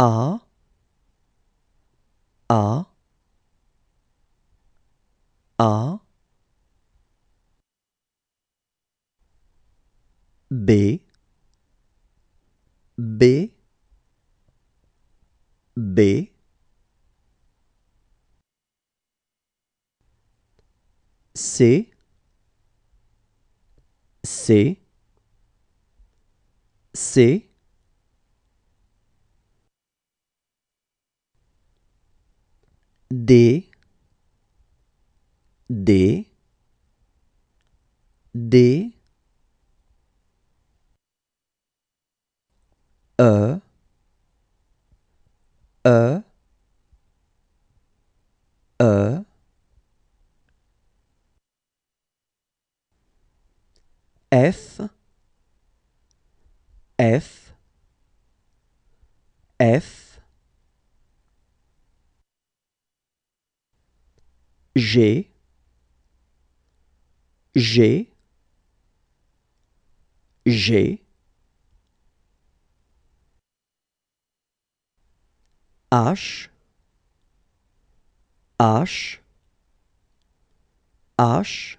are D D D E E E F F F G, G, G, H, H, H,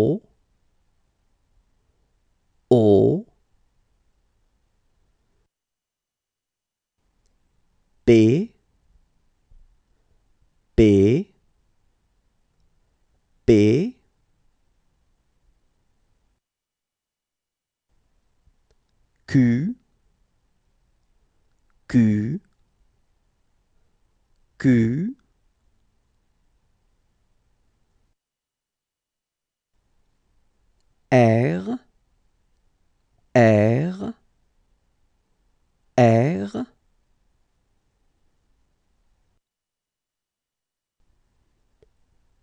B B Q Q Q R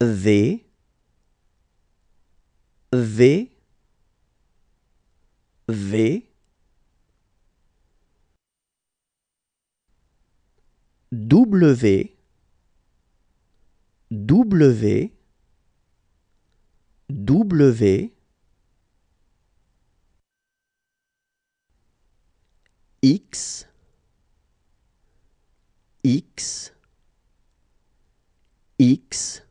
V V V W W W X X X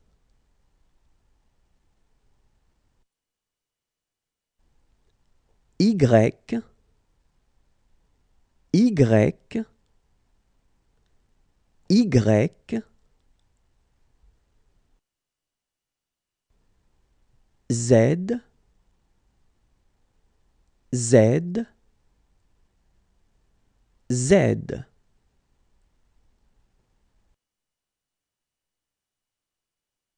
Y, Y, Y, Z, Z, Z.